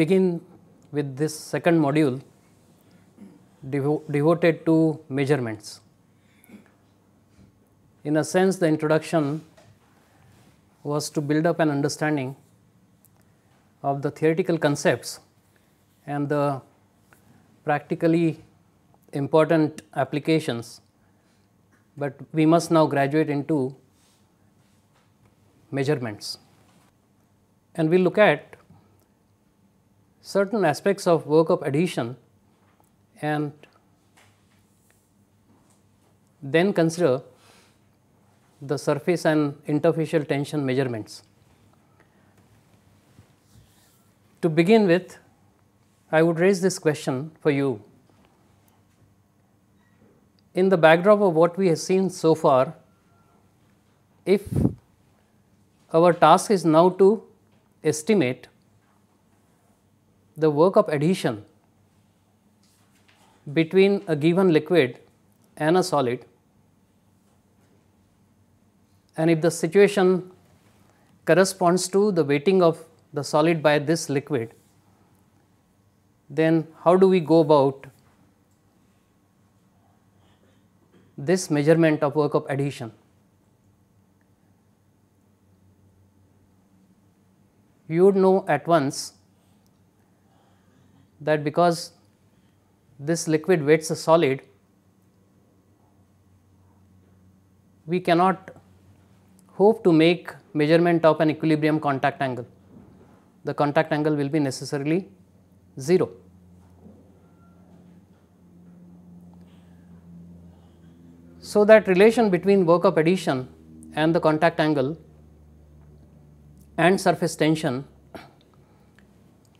begin with this second module devo devoted to measurements. In a sense, the introduction was to build up an understanding of the theoretical concepts and the practically important applications, but we must now graduate into measurements. And we look at certain aspects of work of adhesion and then consider the surface and interfacial tension measurements. To begin with, I would raise this question for you. In the backdrop of what we have seen so far, if our task is now to estimate the work of adhesion between a given liquid and a solid and if the situation corresponds to the weighting of the solid by this liquid, then how do we go about this measurement of work of adhesion? You would know at once that because this liquid weights a solid, we cannot hope to make measurement of an equilibrium contact angle. The contact angle will be necessarily 0. So, that relation between work of addition and the contact angle and surface tension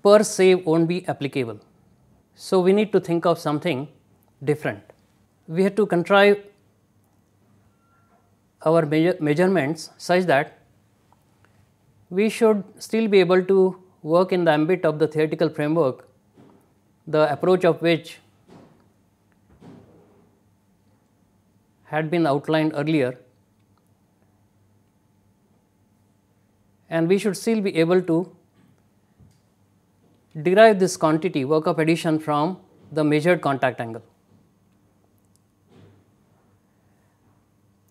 per se won't be applicable. So we need to think of something different. We have to contrive our measure measurements such that we should still be able to work in the ambit of the theoretical framework, the approach of which had been outlined earlier and we should still be able to derive this quantity work of addition from the measured contact angle.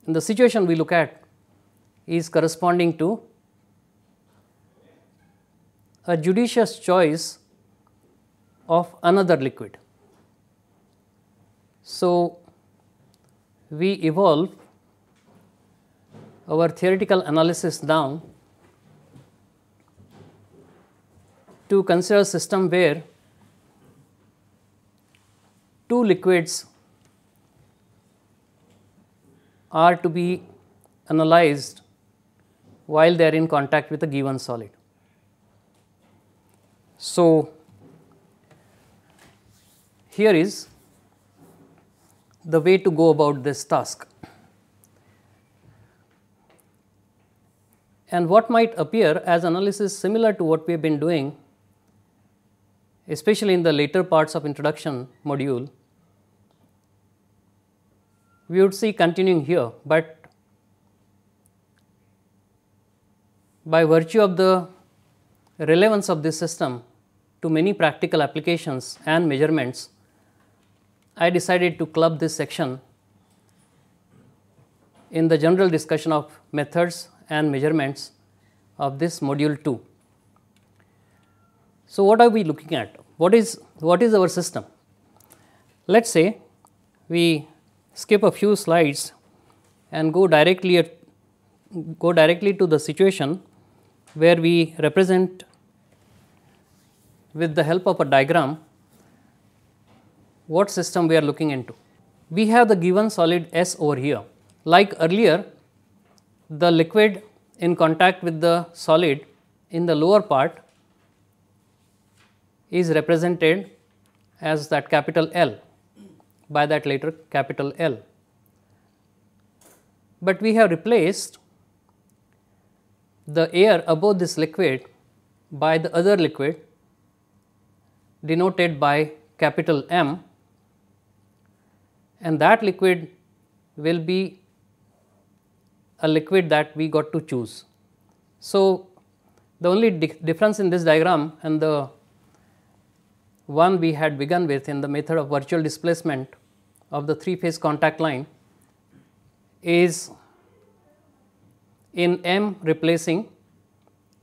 And the situation we look at is corresponding to a judicious choice of another liquid. So, we evolve our theoretical analysis down to consider a system where two liquids are to be analyzed while they are in contact with a given solid. So, here is the way to go about this task. And what might appear as analysis similar to what we have been doing especially in the later parts of introduction module, we would see continuing here, but by virtue of the relevance of this system to many practical applications and measurements, I decided to club this section in the general discussion of methods and measurements of this module 2. So, what are we looking at? What is, what is our system? Let us say we skip a few slides and go directly at, go directly to the situation where we represent with the help of a diagram what system we are looking into. We have the given solid S over here. Like earlier, the liquid in contact with the solid in the lower part is represented as that capital L by that letter capital L. But we have replaced the air above this liquid by the other liquid denoted by capital M and that liquid will be a liquid that we got to choose. So, the only di difference in this diagram and the one we had begun with in the method of virtual displacement of the three phase contact line is in M replacing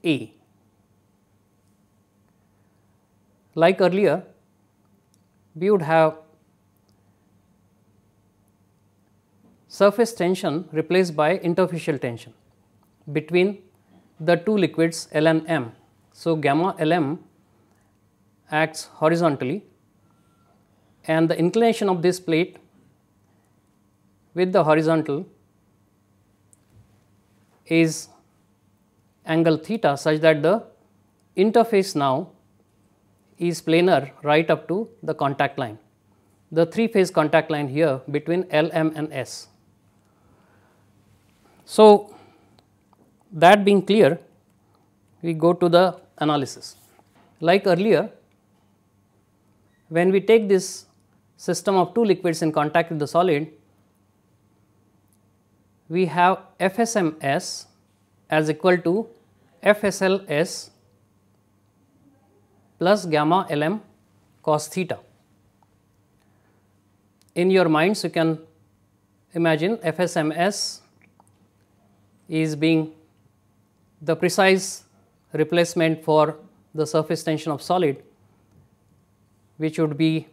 E. Like earlier, we would have surface tension replaced by interfacial tension between the two liquids L and M. So, gamma L m acts horizontally and the inclination of this plate with the horizontal is angle theta such that the interface now is planar right up to the contact line, the three phase contact line here between L, M and S. So, that being clear, we go to the analysis. Like earlier, when we take this system of two liquids in contact with the solid, we have FSMS as equal to FSLS plus gamma Lm cos theta. In your minds you can imagine FSMS is being the precise replacement for the surface tension of solid which would be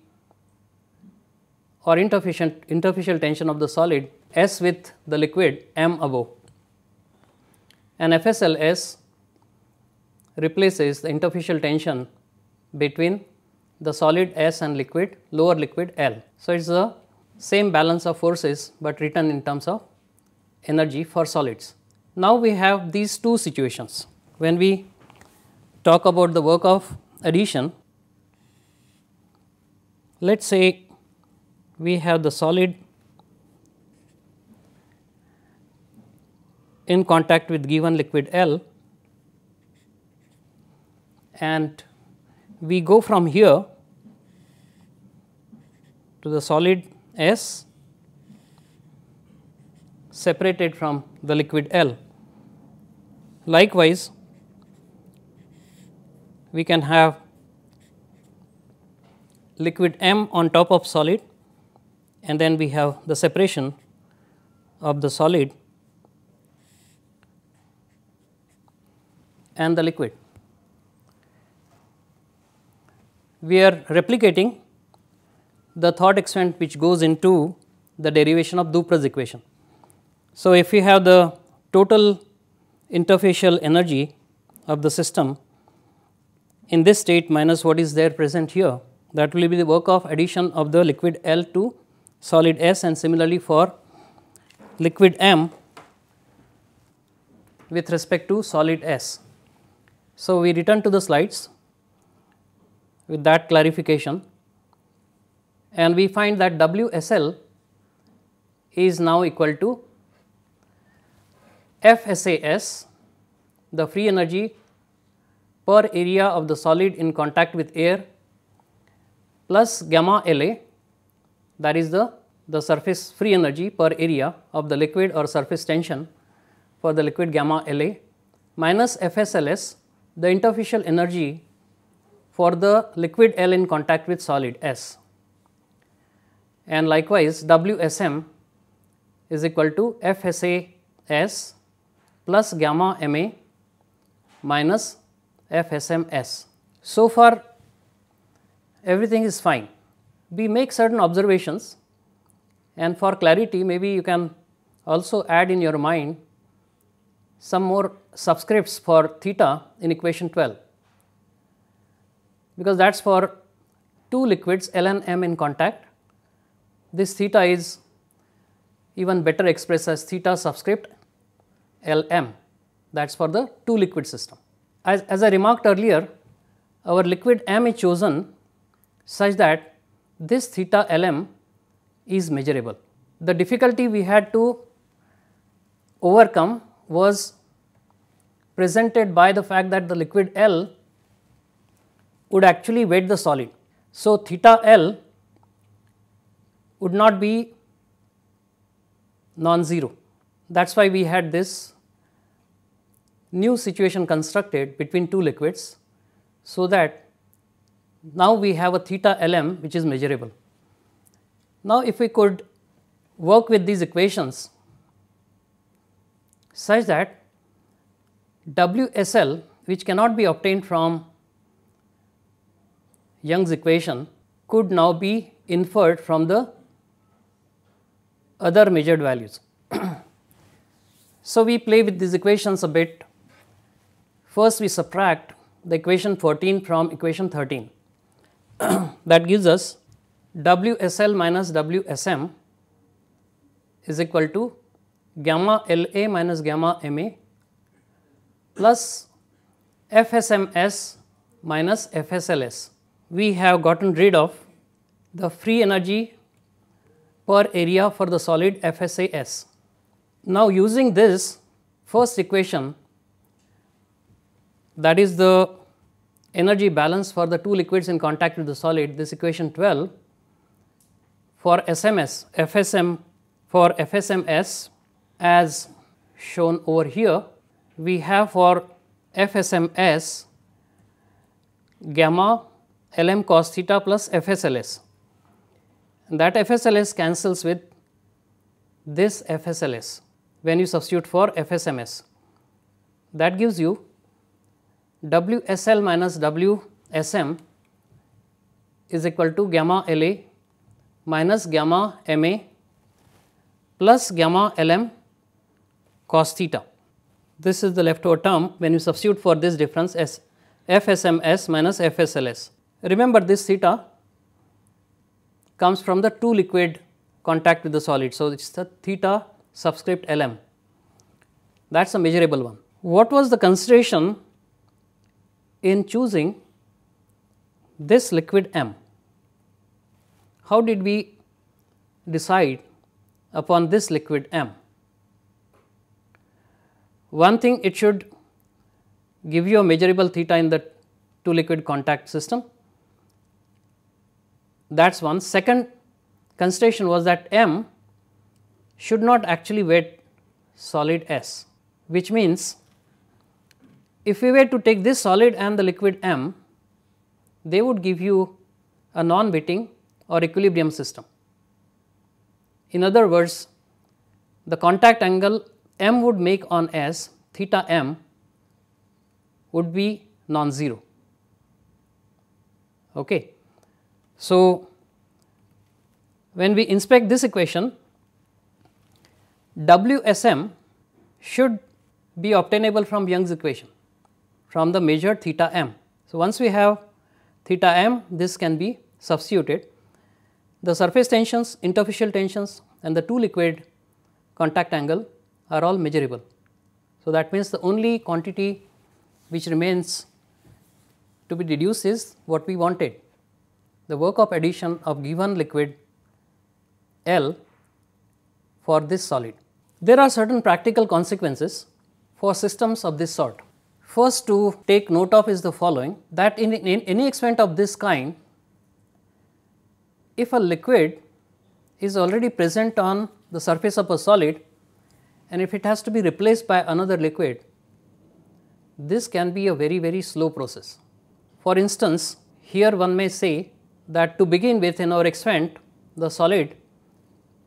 or interfacial, interfacial tension of the solid S with the liquid m above. And FSLS replaces the interfacial tension between the solid S and liquid lower liquid L. So, it is the same balance of forces, but written in terms of energy for solids. Now, we have these two situations. When we talk about the work of addition, let us say we have the solid in contact with given liquid L and we go from here to the solid S separated from the liquid L. Likewise, we can have liquid M on top of solid and then we have the separation of the solid and the liquid. We are replicating the thought extent which goes into the derivation of Dupre's equation. So, if we have the total interfacial energy of the system in this state minus what is there present here that will be the work of addition of the liquid L to solid S and similarly for liquid M with respect to solid S. So, we return to the slides with that clarification and we find that WSL is now equal to FSAS the free energy per area of the solid in contact with air plus gamma L A that is the, the surface free energy per area of the liquid or surface tension for the liquid gamma L A minus F S L S the interfacial energy for the liquid L in contact with solid S. And likewise, WSM is equal to FSAS plus gamma MA minus FSMS. So, far everything is fine. We make certain observations and for clarity maybe you can also add in your mind some more subscripts for theta in equation 12 because that is for two liquids L and M in contact. This theta is even better expressed as theta subscript L M that is for the two liquid system. As, as I remarked earlier, our liquid M is chosen such that this theta Lm is measurable. The difficulty we had to overcome was presented by the fact that the liquid L would actually wet the solid. So, theta L would not be non-zero. That is why we had this new situation constructed between two liquids, so that now we have a theta Lm which is measurable. Now if we could work with these equations such that WSL which cannot be obtained from Young's equation could now be inferred from the other measured values. so, we play with these equations a bit. First, we subtract the equation 14 from equation 13. that gives us WSL minus WSM is equal to gamma LA minus gamma MA plus FSMS minus FSLS. We have gotten rid of the free energy per area for the solid FSAS. Now, using this first equation that is the energy balance for the two liquids in contact with the solid this equation 12 for SMS FSM for FSMS as shown over here we have for FSMS gamma Lm cos theta plus FSLS and that FSLS cancels with this FSLS when you substitute for FSMS that gives you WSL minus WSM is equal to gamma LA minus gamma MA plus gamma LM cos theta. This is the leftover term when you substitute for this difference as FSMS minus FSLS. Remember this theta comes from the two liquid contact with the solid. So, it is the theta subscript Lm that is a measurable one. What was the consideration in choosing this liquid M, how did we decide upon this liquid M? One thing it should give you a measurable theta in the two liquid contact system. That is one. Second consideration was that M should not actually wet solid S, which means if we were to take this solid and the liquid M, they would give you a non-wetting or equilibrium system. In other words, the contact angle M would make on S theta M would be non-zero. Okay. So, when we inspect this equation, WSM should be obtainable from Young's equation from the measure theta m. So, once we have theta m this can be substituted. The surface tensions, interfacial tensions and the two liquid contact angle are all measurable. So, that means the only quantity which remains to be deduced is what we wanted. The work of addition of given liquid L for this solid. There are certain practical consequences for systems of this sort. First to take note of is the following that in, in any experiment of this kind, if a liquid is already present on the surface of a solid and if it has to be replaced by another liquid, this can be a very, very slow process. For instance, here one may say that to begin with in our experiment, the solid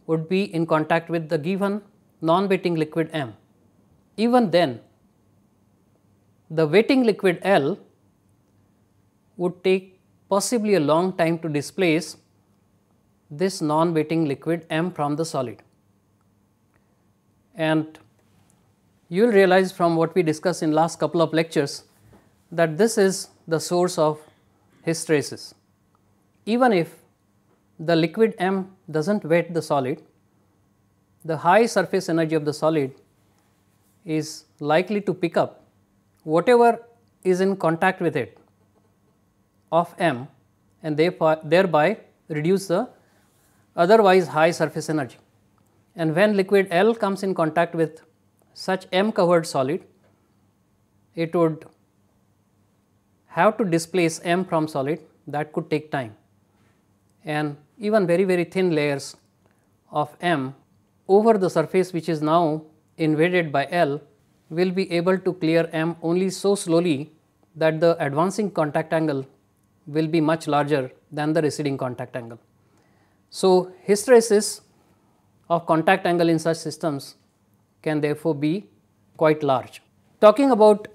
would be in contact with the given non-wetting liquid M. Even then, the wetting liquid L would take possibly a long time to displace this non-wetting liquid M from the solid. And you will realize from what we discussed in last couple of lectures that this is the source of hysteresis. Even if the liquid M does not wet the solid, the high surface energy of the solid is likely to pick up whatever is in contact with it of M and thereby reduce the otherwise high surface energy. And when liquid L comes in contact with such M covered solid, it would have to displace M from solid that could take time. And even very very thin layers of M over the surface which is now invaded by L will be able to clear M only so slowly that the advancing contact angle will be much larger than the receding contact angle. So, hysteresis of contact angle in such systems can therefore be quite large. Talking about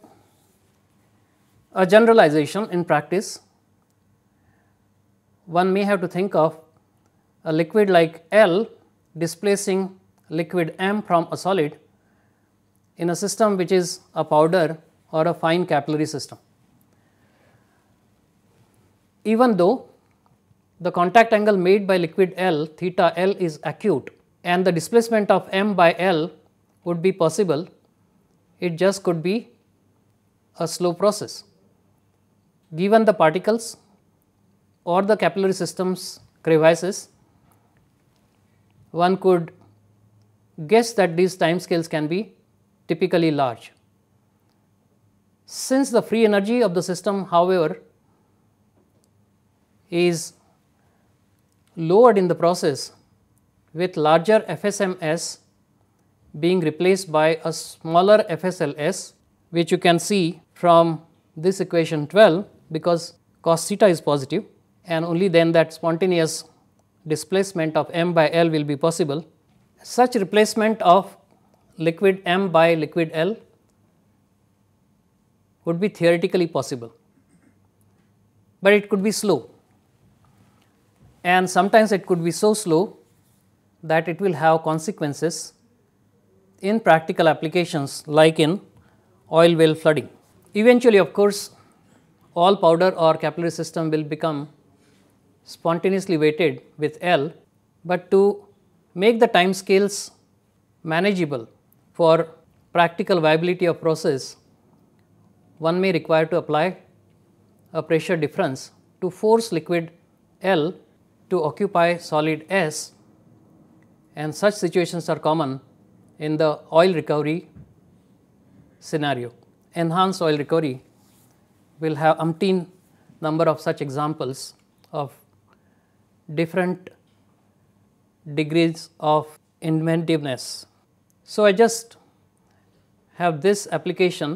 a generalization in practice, one may have to think of a liquid like L displacing liquid M from a solid in a system which is a powder or a fine capillary system. Even though the contact angle made by liquid L theta L is acute and the displacement of M by L would be possible, it just could be a slow process. Given the particles or the capillary system's crevices, one could guess that these time scales can be typically large. Since the free energy of the system however is lowered in the process with larger FSMS being replaced by a smaller FSLS which you can see from this equation 12 because cos theta is positive and only then that spontaneous displacement of m by L will be possible. Such replacement of liquid M by liquid L would be theoretically possible, but it could be slow and sometimes it could be so slow that it will have consequences in practical applications like in oil well flooding. Eventually of course, all powder or capillary system will become spontaneously weighted with L, but to make the time scales manageable for practical viability of process, one may require to apply a pressure difference to force liquid L to occupy solid S and such situations are common in the oil recovery scenario. Enhanced oil recovery will have umpteen number of such examples of different degrees of inventiveness so, I just have this application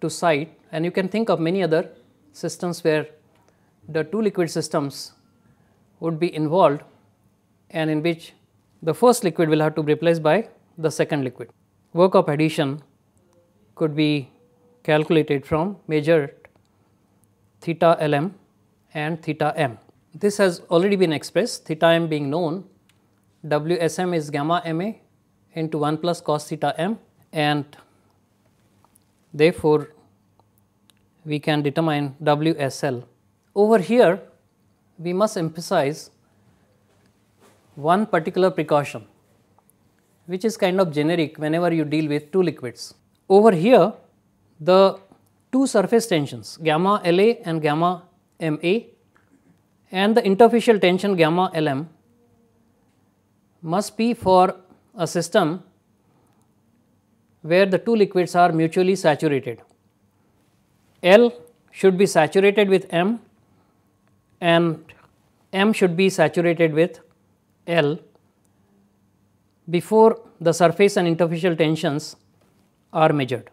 to cite and you can think of many other systems where the two liquid systems would be involved and in which the first liquid will have to be replaced by the second liquid. Work of addition could be calculated from measured theta Lm and theta m. This has already been expressed theta m being known Wsm is gamma ma into 1 plus cos theta m and therefore, we can determine WSL. Over here, we must emphasize one particular precaution which is kind of generic whenever you deal with two liquids. Over here, the two surface tensions gamma LA and gamma MA and the interfacial tension gamma LM must be for a system where the two liquids are mutually saturated. L should be saturated with M and M should be saturated with L before the surface and interfacial tensions are measured.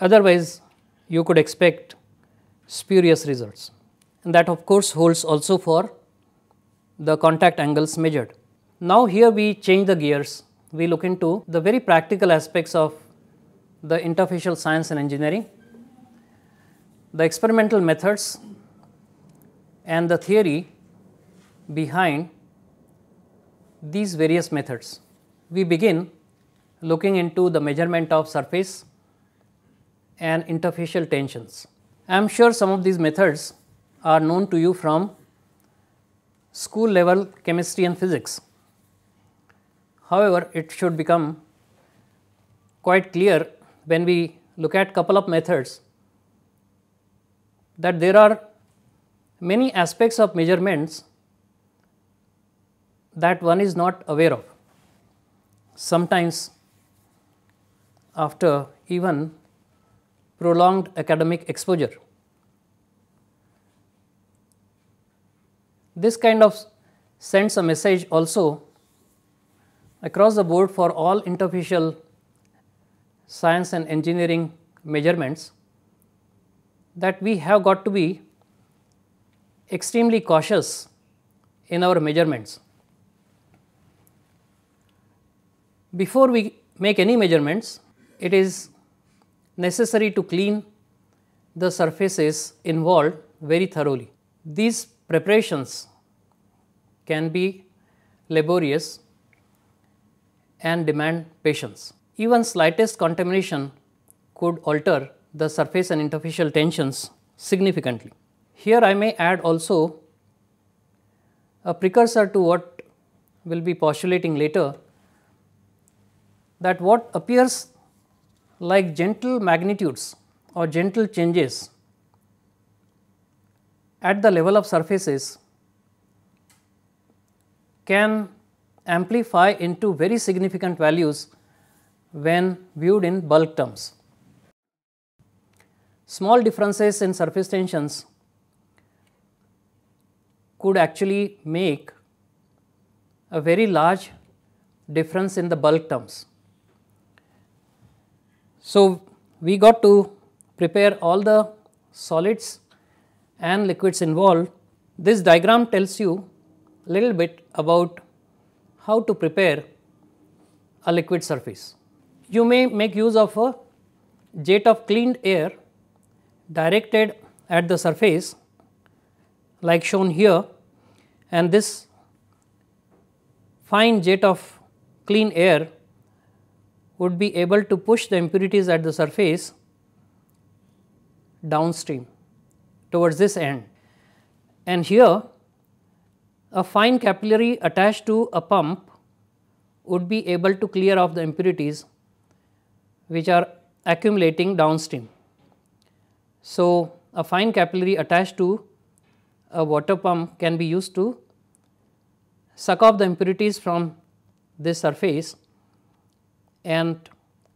Otherwise, you could expect spurious results and that of course holds also for the contact angles measured. Now here we change the gears, we look into the very practical aspects of the interfacial science and engineering, the experimental methods and the theory behind these various methods. We begin looking into the measurement of surface and interfacial tensions. I am sure some of these methods are known to you from school level chemistry and physics. However, it should become quite clear when we look at couple of methods that there are many aspects of measurements that one is not aware of. Sometimes after even prolonged academic exposure. This kind of sends a message also across the board for all interfacial science and engineering measurements that we have got to be extremely cautious in our measurements. Before we make any measurements, it is necessary to clean the surfaces involved very thoroughly. These preparations can be laborious and demand patience. Even slightest contamination could alter the surface and interfacial tensions significantly. Here I may add also a precursor to what we will be postulating later that what appears like gentle magnitudes or gentle changes at the level of surfaces can amplify into very significant values when viewed in bulk terms. Small differences in surface tensions could actually make a very large difference in the bulk terms. So, we got to prepare all the solids and liquids involved. This diagram tells you a little bit about how to prepare a liquid surface. You may make use of a jet of cleaned air directed at the surface like shown here and this fine jet of clean air would be able to push the impurities at the surface downstream towards this end. And here a fine capillary attached to a pump would be able to clear off the impurities which are accumulating downstream. So, a fine capillary attached to a water pump can be used to suck off the impurities from this surface and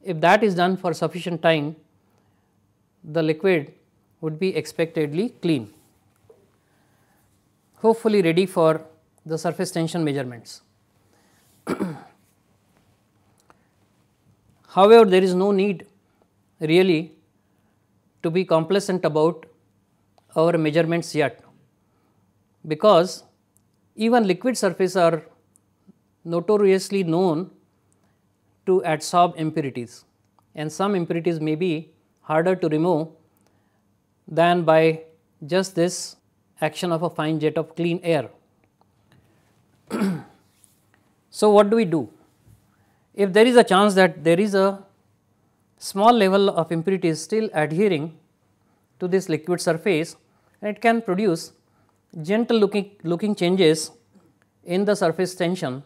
if that is done for sufficient time the liquid would be expectedly clean hopefully ready for the surface tension measurements. However, there is no need really to be complacent about our measurements yet, because even liquid surfaces are notoriously known to adsorb impurities and some impurities may be harder to remove than by just this action of a fine jet of clean air. so, what do we do? If there is a chance that there is a small level of impurity still adhering to this liquid surface and it can produce gentle looking, looking changes in the surface tension.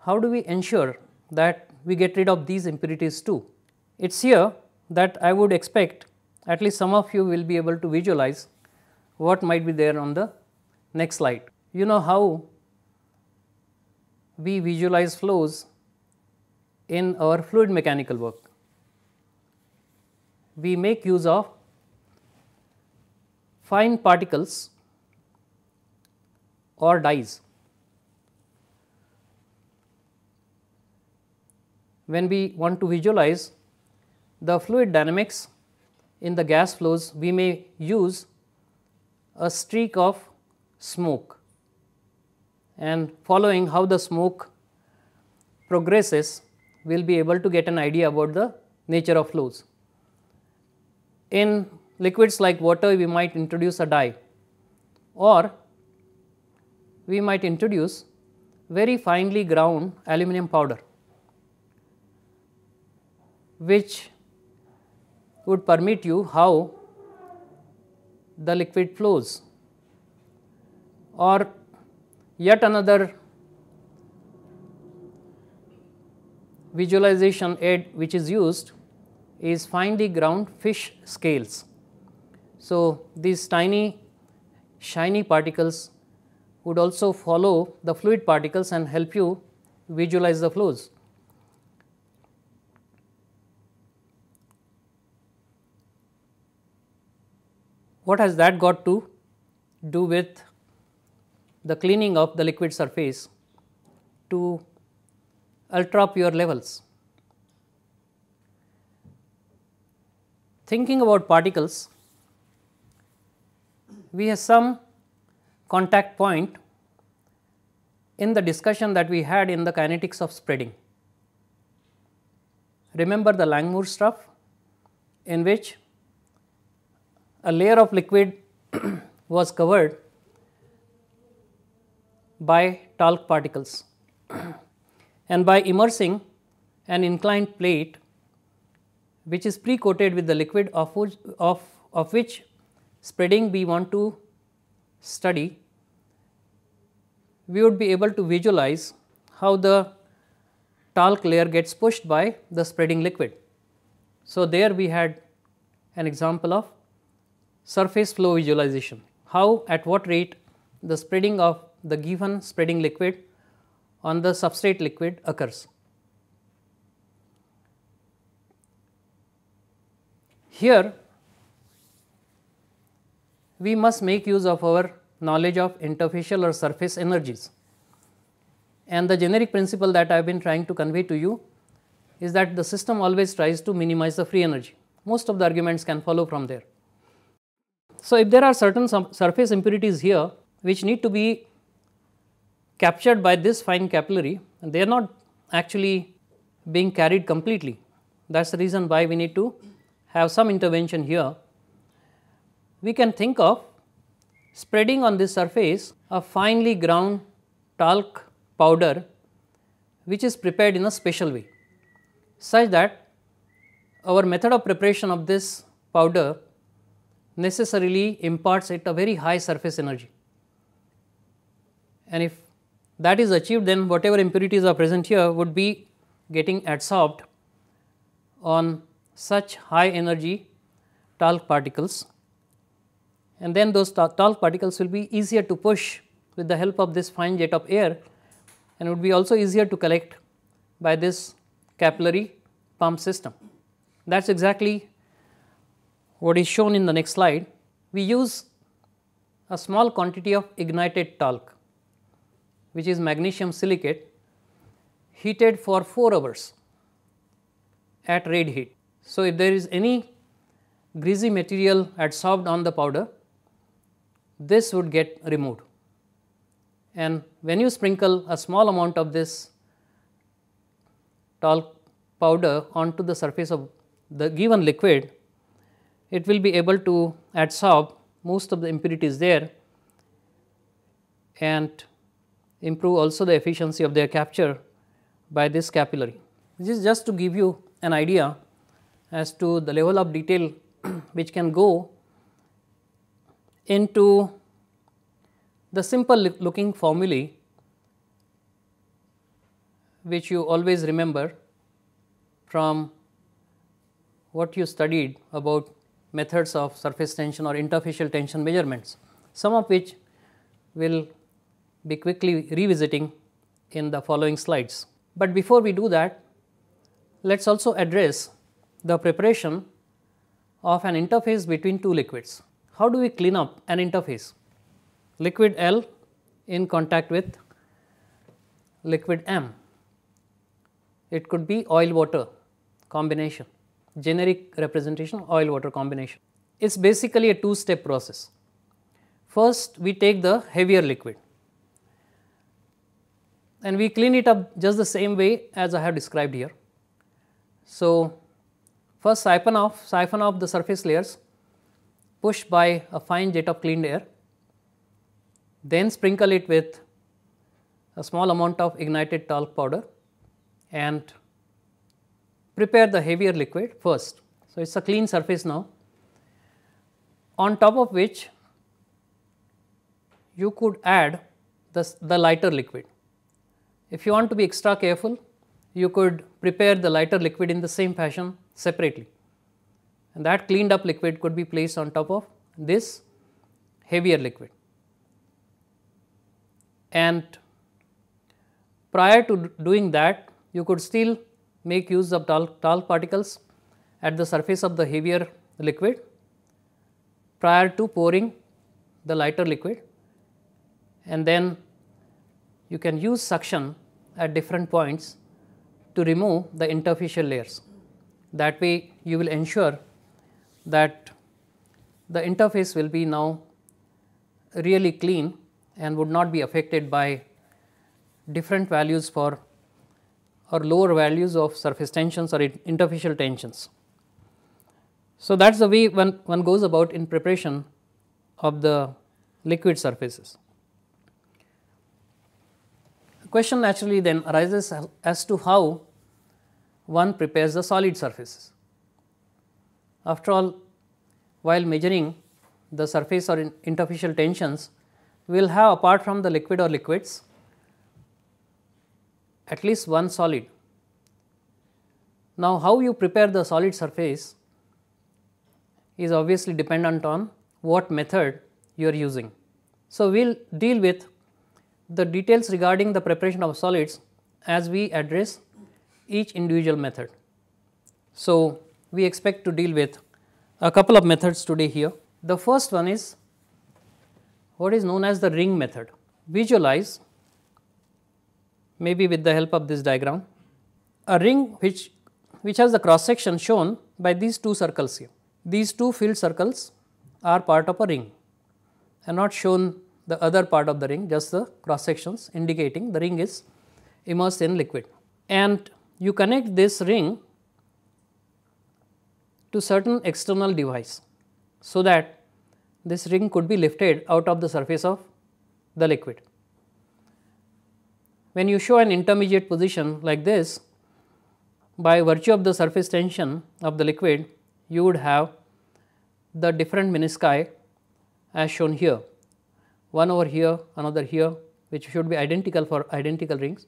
How do we ensure that we get rid of these impurities too? It is here that I would expect at least some of you will be able to visualize what might be there on the next slide. You know how we visualize flows in our fluid mechanical work. We make use of fine particles or dyes. When we want to visualize the fluid dynamics in the gas flows, we may use a streak of smoke and following how the smoke progresses we will be able to get an idea about the nature of flows. In liquids like water we might introduce a dye or we might introduce very finely ground aluminum powder which would permit you how the liquid flows or yet another visualization aid which is used is find the ground fish scales. So, these tiny shiny particles would also follow the fluid particles and help you visualize the flows. What has that got to do with the cleaning of the liquid surface to ultra pure levels? Thinking about particles, we have some contact point in the discussion that we had in the kinetics of spreading. Remember the Langmuir stuff in which a layer of liquid was covered by talc particles and by immersing an inclined plate which is pre-coated with the liquid of which, of, of which spreading we want to study, we would be able to visualize how the talc layer gets pushed by the spreading liquid. So, there we had an example of surface flow visualization. How at what rate the spreading of the given spreading liquid on the substrate liquid occurs. Here we must make use of our knowledge of interfacial or surface energies and the generic principle that I have been trying to convey to you is that the system always tries to minimize the free energy. Most of the arguments can follow from there. So, if there are certain surface impurities here which need to be captured by this fine capillary they are not actually being carried completely. That is the reason why we need to have some intervention here. We can think of spreading on this surface a finely ground talc powder which is prepared in a special way such that our method of preparation of this powder necessarily imparts it a very high surface energy. And if that is achieved then whatever impurities are present here would be getting adsorbed on such high energy talc particles and then those talc particles will be easier to push with the help of this fine jet of air and would be also easier to collect by this capillary pump system. That is exactly what is shown in the next slide, we use a small quantity of ignited talc which is magnesium silicate heated for 4 hours at red heat. So, if there is any greasy material adsorbed on the powder, this would get removed. And when you sprinkle a small amount of this talc powder onto the surface of the given liquid, it will be able to adsorb most of the impurities there and improve also the efficiency of their capture by this capillary. This is just to give you an idea as to the level of detail which can go into the simple looking formulae which you always remember from what you studied about methods of surface tension or interfacial tension measurements, some of which will be quickly revisiting in the following slides. But before we do that, let us also address the preparation of an interface between two liquids. How do we clean up an interface? Liquid L in contact with liquid M. It could be oil water combination generic representation of oil water combination. It is basically a two step process. First we take the heavier liquid and we clean it up just the same way as I have described here. So, first siphon off, siphon off the surface layers pushed by a fine jet of cleaned air, then sprinkle it with a small amount of ignited talc powder and prepare the heavier liquid first. So, it is a clean surface now on top of which you could add the, the lighter liquid. If you want to be extra careful, you could prepare the lighter liquid in the same fashion separately and that cleaned up liquid could be placed on top of this heavier liquid. And prior to doing that, you could still make use of tall particles at the surface of the heavier liquid prior to pouring the lighter liquid and then you can use suction at different points to remove the interfacial layers. That way you will ensure that the interface will be now really clean and would not be affected by different values for or lower values of surface tensions or interfacial tensions. So, that is the way one, one goes about in preparation of the liquid surfaces. The question naturally then arises as to how one prepares the solid surfaces. After all, while measuring the surface or interfacial tensions, we will have apart from the liquid or liquids, at least one solid. Now, how you prepare the solid surface is obviously dependent on what method you are using. So, we will deal with the details regarding the preparation of solids as we address each individual method. So, we expect to deal with a couple of methods today here. The first one is what is known as the ring method. Visualize maybe with the help of this diagram. A ring which, which has the cross section shown by these two circles here. These two filled circles are part of a ring and not shown the other part of the ring, just the cross sections indicating the ring is immersed in liquid. And you connect this ring to certain external device, so that this ring could be lifted out of the surface of the liquid when you show an intermediate position like this, by virtue of the surface tension of the liquid, you would have the different menisci as shown here, one over here, another here, which should be identical for identical rings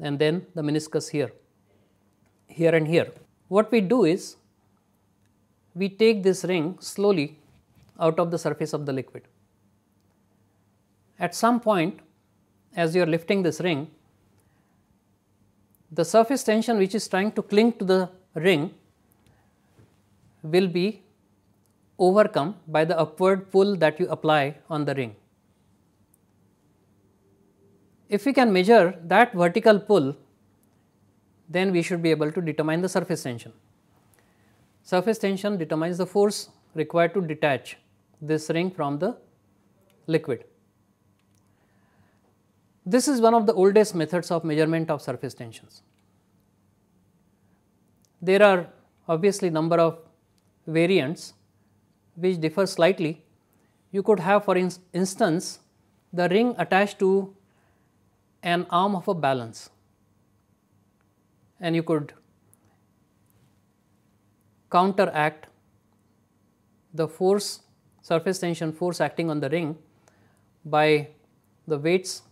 and then the meniscus here, here and here. What we do is, we take this ring slowly out of the surface of the liquid. At some point, as you are lifting this ring, the surface tension which is trying to cling to the ring will be overcome by the upward pull that you apply on the ring. If we can measure that vertical pull, then we should be able to determine the surface tension. Surface tension determines the force required to detach this ring from the liquid. This is one of the oldest methods of measurement of surface tensions. There are obviously number of variants which differ slightly. You could have for in instance the ring attached to an arm of a balance and you could counteract the force surface tension force acting on the ring by the weights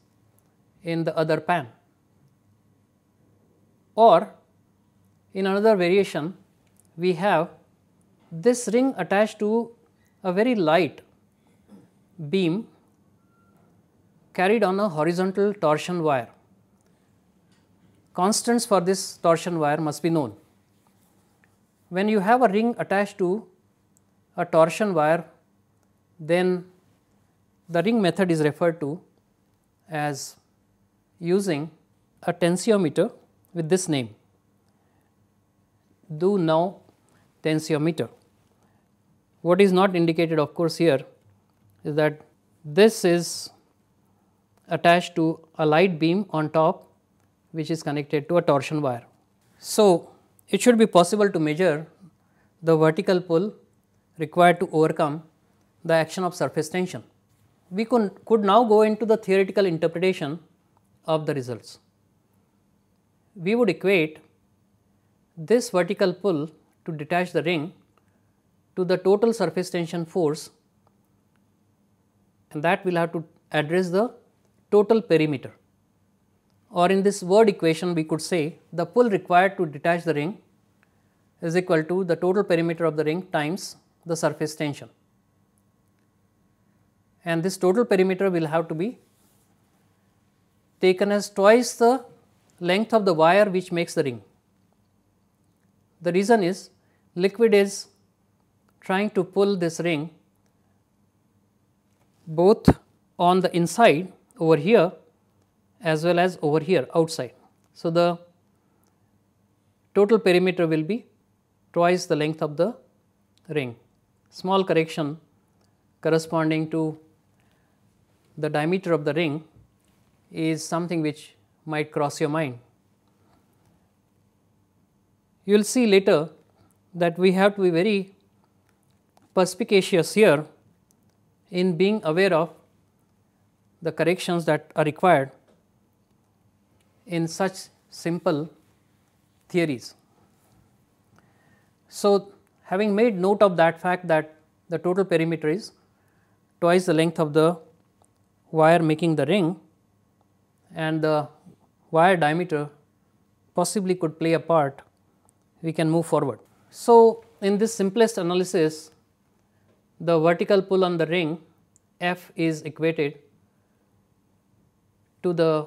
in the other pan, Or in another variation, we have this ring attached to a very light beam carried on a horizontal torsion wire. Constants for this torsion wire must be known. When you have a ring attached to a torsion wire, then the ring method is referred to as using a tensiometer with this name. Do now tensiometer. What is not indicated of course here is that this is attached to a light beam on top which is connected to a torsion wire. So, it should be possible to measure the vertical pull required to overcome the action of surface tension. We could, could now go into the theoretical interpretation of the results. We would equate this vertical pull to detach the ring to the total surface tension force and that will have to address the total perimeter or in this word equation we could say the pull required to detach the ring is equal to the total perimeter of the ring times the surface tension and this total perimeter will have to be taken as twice the length of the wire which makes the ring. The reason is liquid is trying to pull this ring both on the inside over here as well as over here outside. So, the total perimeter will be twice the length of the ring. Small correction corresponding to the diameter of the ring is something which might cross your mind. You will see later that we have to be very perspicacious here in being aware of the corrections that are required in such simple theories. So, having made note of that fact that the total perimeter is twice the length of the wire making the ring, and the wire diameter possibly could play a part, we can move forward. So, in this simplest analysis, the vertical pull on the ring F is equated to the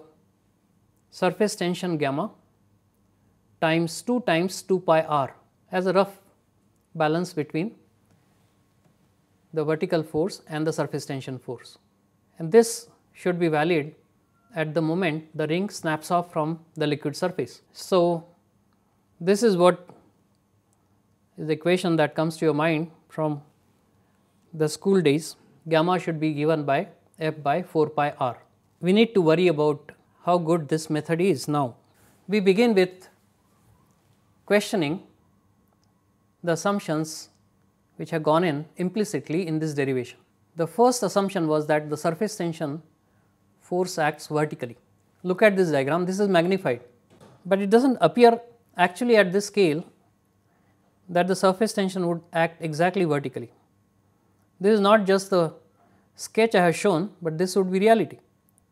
surface tension gamma times 2 times 2 pi r as a rough balance between the vertical force and the surface tension force. And this should be valid at the moment the ring snaps off from the liquid surface. So, this is what is the equation that comes to your mind from the school days gamma should be given by f by 4 pi r. We need to worry about how good this method is now. We begin with questioning the assumptions which have gone in implicitly in this derivation. The first assumption was that the surface tension force acts vertically. Look at this diagram, this is magnified, but it does not appear actually at this scale that the surface tension would act exactly vertically. This is not just the sketch I have shown, but this would be reality.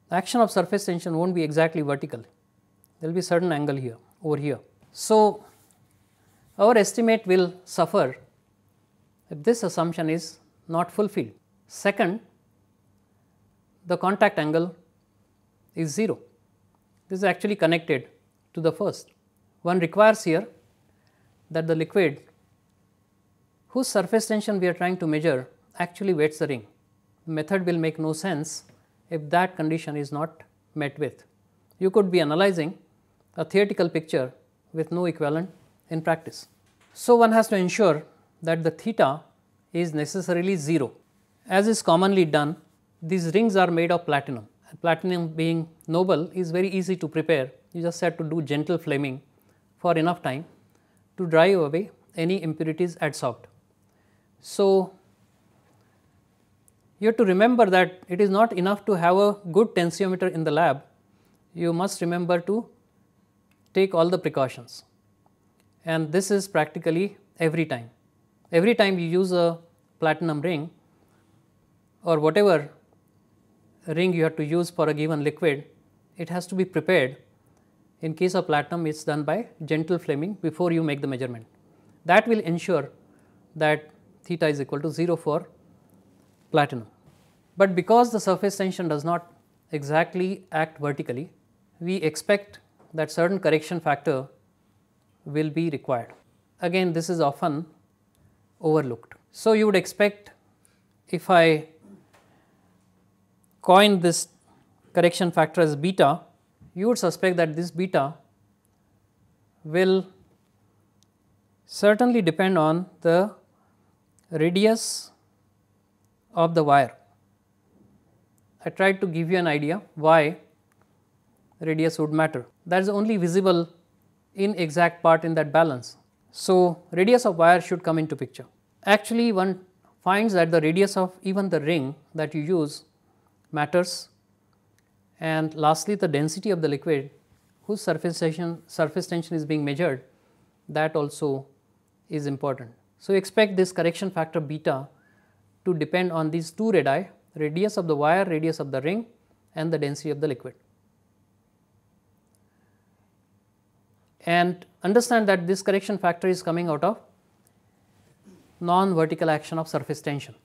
The action of surface tension will not be exactly vertical, there will be certain angle here over here. So, our estimate will suffer if this assumption is not fulfilled. Second, the contact angle is 0. This is actually connected to the first. One requires here that the liquid whose surface tension we are trying to measure actually wets the ring. The method will make no sense if that condition is not met with. You could be analyzing a theoretical picture with no equivalent in practice. So, one has to ensure that the theta is necessarily 0. As is commonly done, these rings are made of platinum platinum being noble is very easy to prepare. You just have to do gentle flaming for enough time to drive away any impurities adsorbed. So, you have to remember that it is not enough to have a good tensiometer in the lab, you must remember to take all the precautions and this is practically every time. Every time you use a platinum ring or whatever ring you have to use for a given liquid, it has to be prepared. In case of platinum, it is done by gentle flaming before you make the measurement. That will ensure that theta is equal to 0 for platinum. But because the surface tension does not exactly act vertically, we expect that certain correction factor will be required. Again, this is often overlooked. So, you would expect if I coined this correction factor as beta, you would suspect that this beta will certainly depend on the radius of the wire. I tried to give you an idea why radius would matter. That is only visible in exact part in that balance. So, radius of wire should come into picture. Actually, one finds that the radius of even the ring that you use matters and lastly the density of the liquid whose surface tension, surface tension is being measured that also is important. So, we expect this correction factor beta to depend on these two radii radius of the wire, radius of the ring and the density of the liquid. And understand that this correction factor is coming out of non vertical action of surface tension.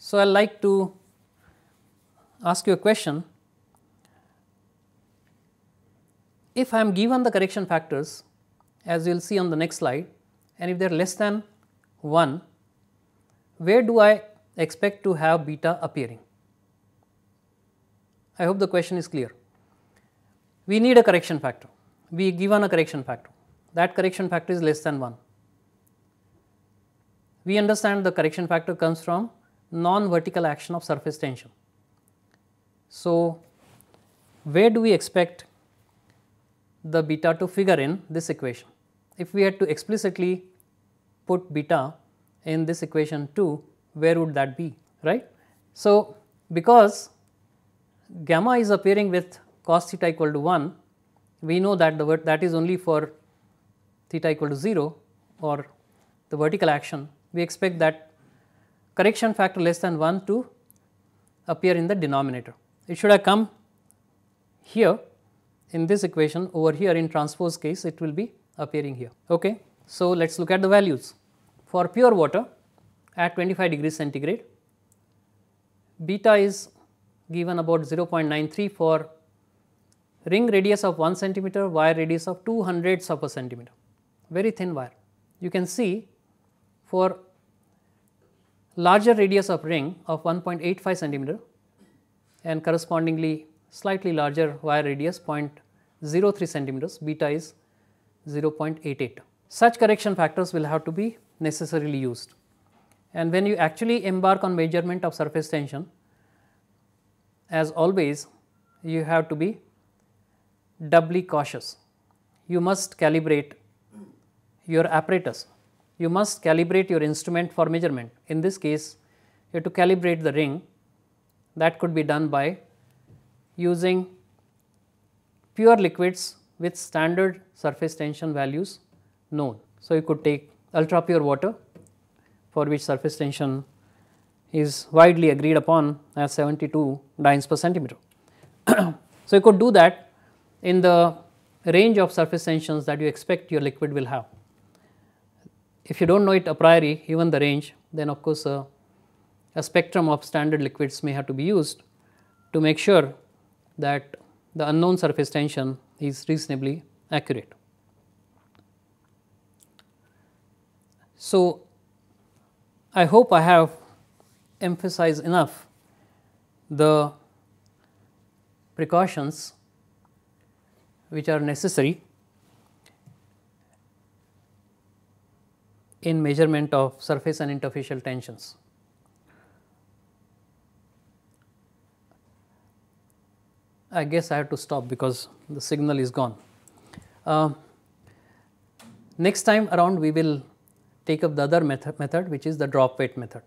So, I would like to ask you a question. If I am given the correction factors as you will see on the next slide and if they are less than 1, where do I expect to have beta appearing? I hope the question is clear. We need a correction factor, we given a correction factor that correction factor is less than 1. We understand the correction factor comes from non-vertical action of surface tension. So, where do we expect the beta to figure in this equation? If we had to explicitly put beta in this equation 2, where would that be, right? So, because gamma is appearing with cos theta equal to 1, we know that the that is only for theta equal to 0 or the vertical action, we expect that correction factor less than 1 to appear in the denominator. It should have come here in this equation over here in transpose case it will be appearing here. Okay. So, let us look at the values. For pure water at 25 degrees centigrade beta is given about 0.93 for ring radius of 1 centimeter, wire radius of 200 of a centimeter, very thin wire. You can see for larger radius of ring of 1.85 centimeter and correspondingly slightly larger wire radius 0.03 centimeters, beta is 0.88. Such correction factors will have to be necessarily used. And when you actually embark on measurement of surface tension, as always you have to be doubly cautious. You must calibrate your apparatus you must calibrate your instrument for measurement. In this case, you have to calibrate the ring that could be done by using pure liquids with standard surface tension values known. So, you could take ultra pure water for which surface tension is widely agreed upon as 72 dynes per centimeter. so, you could do that in the range of surface tensions that you expect your liquid will have if you do not know it a priori even the range then of course uh, a spectrum of standard liquids may have to be used to make sure that the unknown surface tension is reasonably accurate. So, I hope I have emphasized enough the precautions which are necessary in measurement of surface and interfacial tensions. I guess I have to stop because the signal is gone. Uh, next time around we will take up the other method, method which is the drop weight method.